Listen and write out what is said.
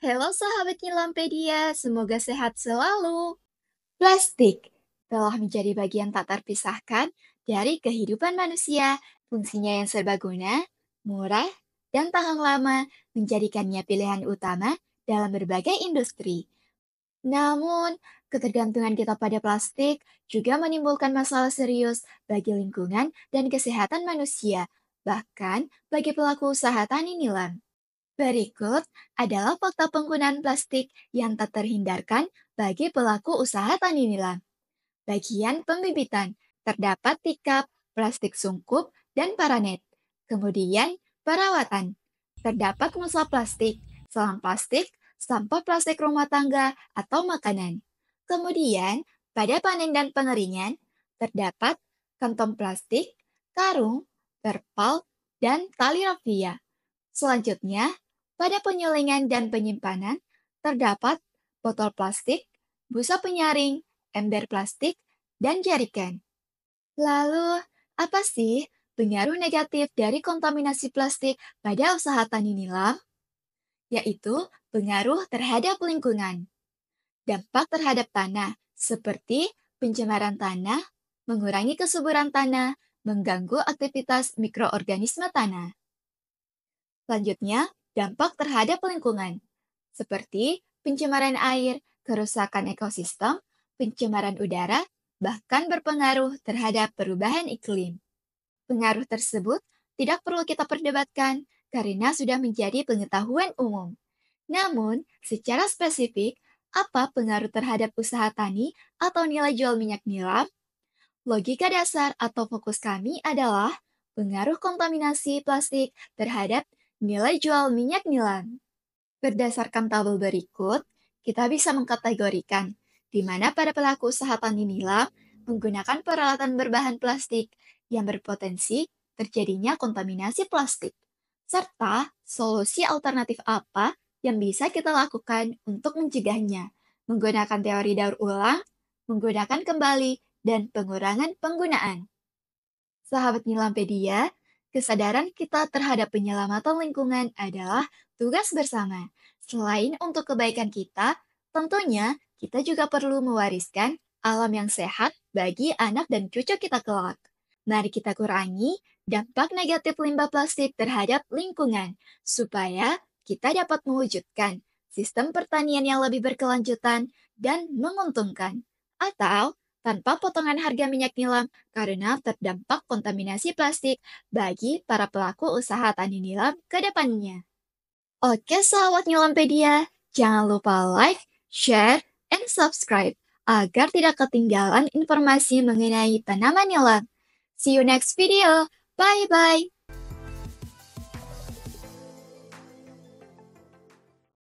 Halo sahabat Nyilampedia, semoga sehat selalu. Plastik telah menjadi bagian tak terpisahkan dari kehidupan manusia. Fungsinya yang serbaguna, murah, dan tahan lama menjadikannya pilihan utama dalam berbagai industri. Namun, ketergantungan kita pada plastik juga menimbulkan masalah serius bagi lingkungan dan kesehatan manusia, bahkan bagi pelaku usaha tani nilam. Berikut adalah fakta penggunaan plastik yang tak terhindarkan bagi pelaku usaha tani nila. Bagian pembibitan terdapat tikap, plastik sungkup, dan paranet. Kemudian perawatan. Terdapat musa plastik, selang plastik, sampah plastik rumah tangga atau makanan. Kemudian, pada panen dan pengeringan, terdapat kantong plastik, karung, terpal, dan tali rafia. Selanjutnya, pada penyulingan dan penyimpanan, terdapat botol plastik, busa penyaring, ember plastik, dan jeriken. Lalu, apa sih pengaruh negatif dari kontaminasi plastik pada usaha tani nilam? Yaitu pengaruh terhadap lingkungan. Dampak terhadap tanah, seperti pencemaran tanah, mengurangi kesuburan tanah, mengganggu aktivitas mikroorganisme tanah. Selanjutnya, dampak terhadap lingkungan, seperti pencemaran air, kerusakan ekosistem, pencemaran udara, bahkan berpengaruh terhadap perubahan iklim. Pengaruh tersebut tidak perlu kita perdebatkan karena sudah menjadi pengetahuan umum. Namun, secara spesifik, apa pengaruh terhadap usaha tani atau nilai jual minyak nilam? Logika dasar atau fokus kami adalah pengaruh kontaminasi plastik terhadap Nilai jual minyak nilan. Berdasarkan tabel berikut, kita bisa mengkategorikan di mana para pelaku usaha tani nilam menggunakan peralatan berbahan plastik yang berpotensi terjadinya kontaminasi plastik, serta solusi alternatif apa yang bisa kita lakukan untuk mencegahnya, menggunakan teori daur ulang, menggunakan kembali, dan pengurangan penggunaan. Sahabat Nilampedia, Kesadaran kita terhadap penyelamatan lingkungan adalah tugas bersama. Selain untuk kebaikan kita, tentunya kita juga perlu mewariskan alam yang sehat bagi anak dan cucu kita kelak. Mari kita kurangi dampak negatif limbah plastik terhadap lingkungan, supaya kita dapat mewujudkan sistem pertanian yang lebih berkelanjutan dan menguntungkan. Atau tanpa potongan harga minyak nilam karena terdampak kontaminasi plastik bagi para pelaku usaha tani nilam ke depannya. Oke sahabat Nilampedia, jangan lupa like, share, and subscribe agar tidak ketinggalan informasi mengenai tanaman nilam. See you next video. Bye-bye.